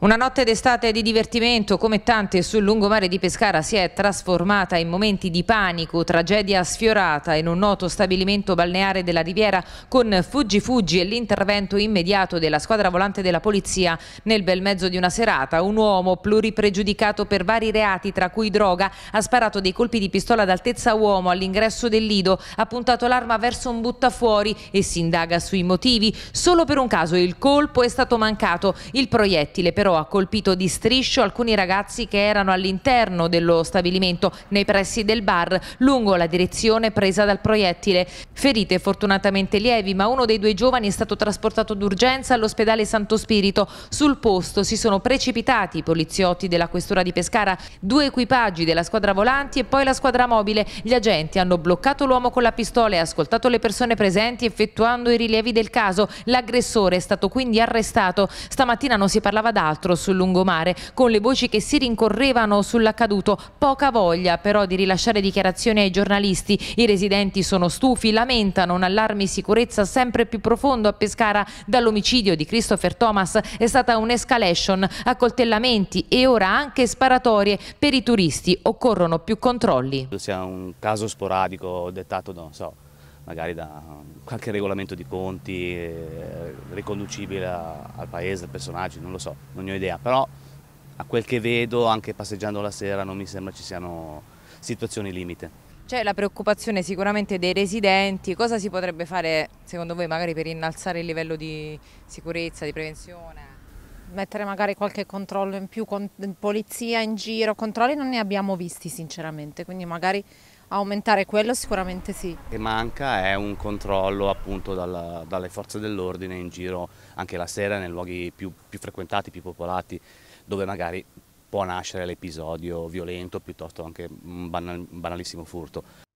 Una notte d'estate di divertimento come tante sul lungomare di Pescara si è trasformata in momenti di panico, tragedia sfiorata in un noto stabilimento balneare della Riviera con fuggi fuggi e l'intervento immediato della squadra volante della polizia nel bel mezzo di una serata. Un uomo pluripregiudicato per vari reati tra cui droga ha sparato dei colpi di pistola ad altezza uomo all'ingresso del lido, ha puntato l'arma verso un buttafuori e si indaga sui motivi. Solo per un caso il colpo è stato mancato, il proiettile però però ha colpito di striscio alcuni ragazzi che erano all'interno dello stabilimento nei pressi del bar lungo la direzione presa dal proiettile. Ferite fortunatamente lievi ma uno dei due giovani è stato trasportato d'urgenza all'ospedale Santo Spirito. Sul posto si sono precipitati i poliziotti della questura di Pescara, due equipaggi della squadra volanti e poi la squadra mobile. Gli agenti hanno bloccato l'uomo con la pistola e ascoltato le persone presenti effettuando i rilievi del caso. L'aggressore è stato quindi arrestato. Stamattina non si parlava d'altro altro sul lungomare, con le voci che si rincorrevano sull'accaduto. Poca voglia però di rilasciare dichiarazioni ai giornalisti. I residenti sono stufi, lamentano un allarme sicurezza sempre più profondo a Pescara. Dall'omicidio di Christopher Thomas è stata un'escalation, accoltellamenti e ora anche sparatorie. Per i turisti occorrono più controlli. Sia un caso sporadico dettato, non so, magari da um, qualche regolamento di conti eh, riconducibile al paese, al personaggio, non lo so, non ne ho idea, però a quel che vedo anche passeggiando la sera non mi sembra ci siano situazioni limite. C'è la preoccupazione sicuramente dei residenti, cosa si potrebbe fare secondo voi magari per innalzare il livello di sicurezza, di prevenzione? mettere magari qualche controllo in più, con, polizia in giro, controlli non ne abbiamo visti sinceramente, quindi magari aumentare quello sicuramente sì. E manca è un controllo appunto dalla, dalle forze dell'ordine in giro anche la sera nei luoghi più, più frequentati, più popolati, dove magari può nascere l'episodio violento piuttosto anche un banalissimo furto.